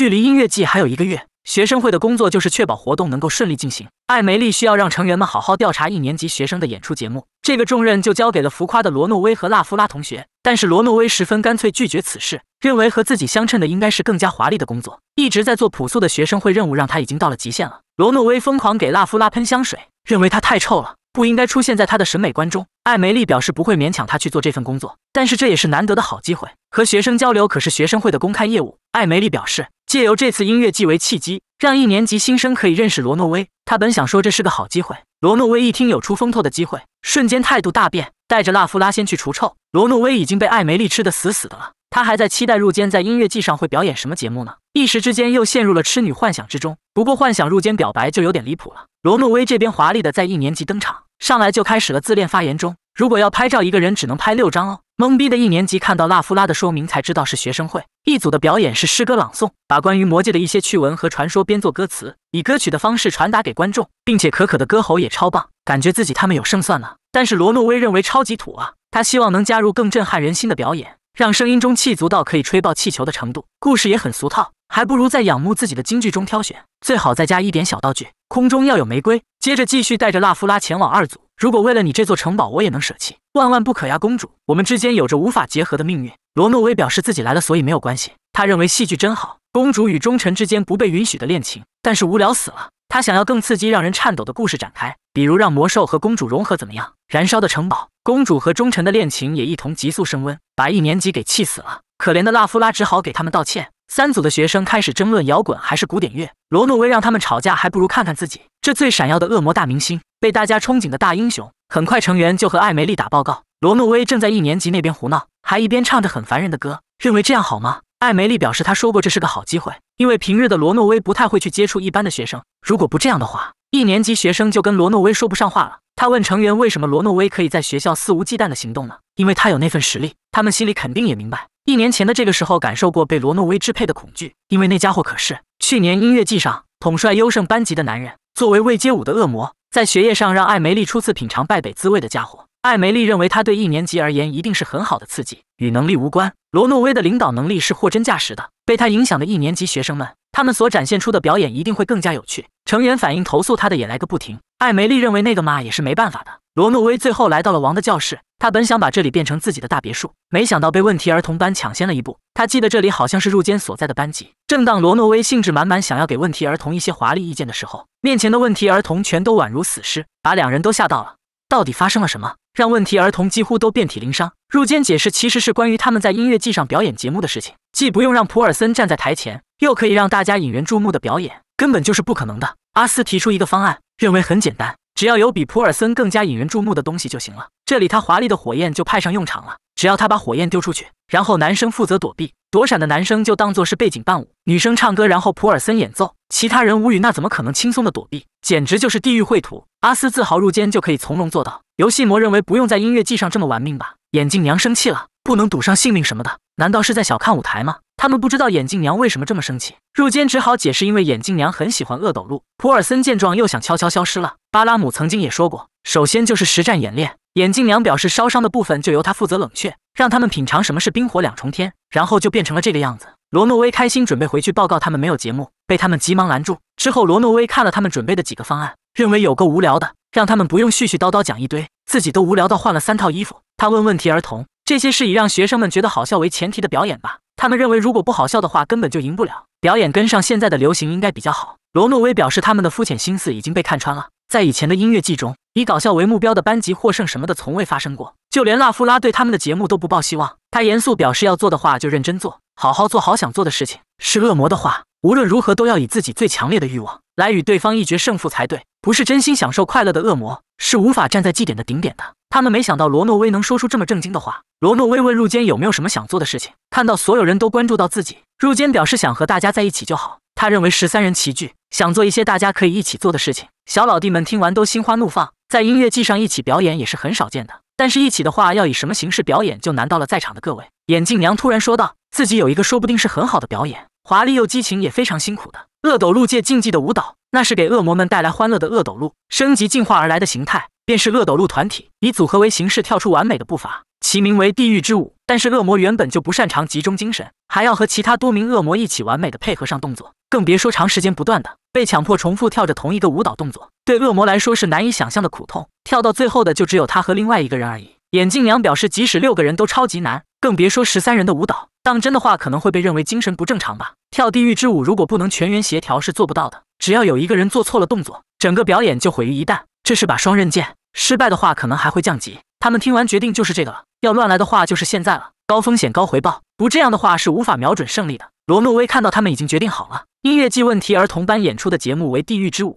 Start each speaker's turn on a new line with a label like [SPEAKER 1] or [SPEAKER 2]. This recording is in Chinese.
[SPEAKER 1] 距离音乐季还有一个月，学生会的工作就是确保活动能够顺利进行。艾梅丽需要让成员们好好调查一年级学生的演出节目，这个重任就交给了浮夸的罗诺威和拉夫拉同学。但是罗诺威十分干脆拒绝此事，认为和自己相称的应该是更加华丽的工作。一直在做朴素的学生会任务让他已经到了极限了。罗诺威疯狂给拉夫拉喷香水，认为他太臭了，不应该出现在他的审美观中。艾梅丽表示不会勉强他去做这份工作，但是这也是难得的好机会，和学生交流可是学生会的公开业务。艾梅丽表示。借由这次音乐季为契机，让一年级新生可以认识罗诺威。他本想说这是个好机会，罗诺威一听有出风头的机会，瞬间态度大变，带着拉夫拉先去除臭。罗诺威已经被艾梅丽吃得死死的了，他还在期待入间在音乐季上会表演什么节目呢？一时之间又陷入了痴女幻想之中。不过幻想入间表白就有点离谱了。罗诺威这边华丽的在一年级登场，上来就开始了自恋发言中。如果要拍照，一个人只能拍六张哦。懵逼的一年级看到拉夫拉的说明才知道是学生会一组的表演是诗歌朗诵，把关于魔界的一些趣闻和传说编作歌词，以歌曲的方式传达给观众，并且可可的歌喉也超棒，感觉自己他们有胜算了。但是罗诺威认为超级土啊，他希望能加入更震撼人心的表演，让声音中气足到可以吹爆气球的程度，故事也很俗套，还不如在仰慕自己的京剧中挑选，最好再加一点小道具，空中要有玫瑰。接着继续带着拉夫拉前往二组。如果为了你这座城堡，我也能舍弃，万万不可呀，公主！我们之间有着无法结合的命运。罗诺威表示自己来了，所以没有关系。他认为戏剧真好，公主与忠臣之间不被允许的恋情，但是无聊死了。他想要更刺激、让人颤抖的故事展开，比如让魔兽和公主融合怎么样？燃烧的城堡，公主和忠臣的恋情也一同急速升温，把一年级给气死了。可怜的拉夫拉只好给他们道歉。三组的学生开始争论摇滚还是古典乐。罗诺威让他们吵架，还不如看看自己这最闪耀的恶魔大明星。被大家憧憬的大英雄，很快成员就和艾梅丽打报告。罗诺威正在一年级那边胡闹，还一边唱着很烦人的歌，认为这样好吗？艾梅丽表示，他说过这是个好机会，因为平日的罗诺威不太会去接触一般的学生。如果不这样的话，一年级学生就跟罗诺威说不上话了。他问成员为什么罗诺威可以在学校肆无忌惮地行动呢？因为他有那份实力。他们心里肯定也明白，一年前的这个时候感受过被罗诺威支配的恐惧，因为那家伙可是去年音乐季上统帅优胜班级的男人，作为未接舞的恶魔。在学业上让艾梅丽初次品尝败北滋味的家伙，艾梅丽认为他对一年级而言一定是很好的刺激，与能力无关。罗诺威的领导能力是货真价实的，被他影响的一年级学生们，他们所展现出的表演一定会更加有趣。成员反映投诉他的也来个不停，艾梅丽认为那个嘛也是没办法的。罗诺威最后来到了王的教室，他本想把这里变成自己的大别墅，没想到被问题儿童班抢先了一步。他记得这里好像是入监所在的班级。正当罗诺威兴致满满，想要给问题儿童一些华丽意见的时候，面前的问题儿童全都宛如死尸，把两人都吓到了。到底发生了什么，让问题儿童几乎都遍体鳞伤？入监解释其实是关于他们在音乐季上表演节目的事情，既不用让普尔森站在台前，又可以让大家引人注目的表演，根本就是不可能的。阿斯提出一个方案，认为很简单。只要有比普尔森更加引人注目的东西就行了。这里他华丽的火焰就派上用场了。只要他把火焰丢出去，然后男生负责躲避，躲闪的男生就当做是背景伴舞，女生唱歌，然后普尔森演奏，其他人无语，那怎么可能轻松的躲避？简直就是地狱绘图。阿斯自豪入监就可以从容做到。游戏魔认为不用在音乐季上这么玩命吧？眼镜娘生气了，不能赌上性命什么的？难道是在小看舞台吗？他们不知道眼镜娘为什么这么生气，入监只好解释，因为眼镜娘很喜欢恶斗鹿。普尔森见状又想悄悄消失了。巴拉姆曾经也说过，首先就是实战演练。眼镜娘表示烧伤的部分就由他负责冷却，让他们品尝什么是冰火两重天，然后就变成了这个样子。罗诺威开心准备回去报告，他们没有节目，被他们急忙拦住。之后罗诺威看了他们准备的几个方案，认为有个无聊的，让他们不用絮絮叨叨讲一堆，自己都无聊到换了三套衣服。他问问题儿童：“这些是以让学生们觉得好笑为前提的表演吧？”他们认为，如果不好笑的话，根本就赢不了。表演跟上现在的流行，应该比较好。罗诺威表示，他们的肤浅心思已经被看穿了。在以前的音乐季中，以搞笑为目标的班级获胜什么的从未发生过。就连拉夫拉对他们的节目都不抱希望。他严肃表示，要做的话就认真做，好好做好想做的事情。是恶魔的话，无论如何都要以自己最强烈的欲望来与对方一决胜负才对。不是真心享受快乐的恶魔，是无法站在祭典的顶点的。他们没想到罗诺威能说出这么正经的话。罗诺威问入间有没有什么想做的事情。看到所有人都关注到自己，入间表示想和大家在一起就好。他认为十三人齐聚，想做一些大家可以一起做的事情。小老弟们听完都心花怒放，在音乐季上一起表演也是很少见的。但是，一起的话要以什么形式表演，就难到了在场的各位。眼镜娘突然说道：“自己有一个说不定是很好的表演，华丽又激情，也非常辛苦的恶斗鹿界竞技的舞蹈，那是给恶魔们带来欢乐的恶斗鹿升级进化而来的形态。”便是恶斗鹿团体以组合为形式跳出完美的步伐，其名为地狱之舞。但是恶魔原本就不擅长集中精神，还要和其他多名恶魔一起完美的配合上动作，更别说长时间不断的被强迫重复跳着同一个舞蹈动作，对恶魔来说是难以想象的苦痛。跳到最后的就只有他和另外一个人而已。眼镜娘表示，即使六个人都超级难，更别说十三人的舞蹈，当真的话可能会被认为精神不正常吧。跳地狱之舞如果不能全员协调是做不到的，只要有一个人做错了动作，整个表演就毁于一旦。这是把双刃剑，失败的话可能还会降级。他们听完决定就是这个了，要乱来的话就是现在了，高风险高回报，不这样的话是无法瞄准胜利的。罗诺威看到他们已经决定好了，音乐季问题儿童班演出的节目为《地狱之舞》。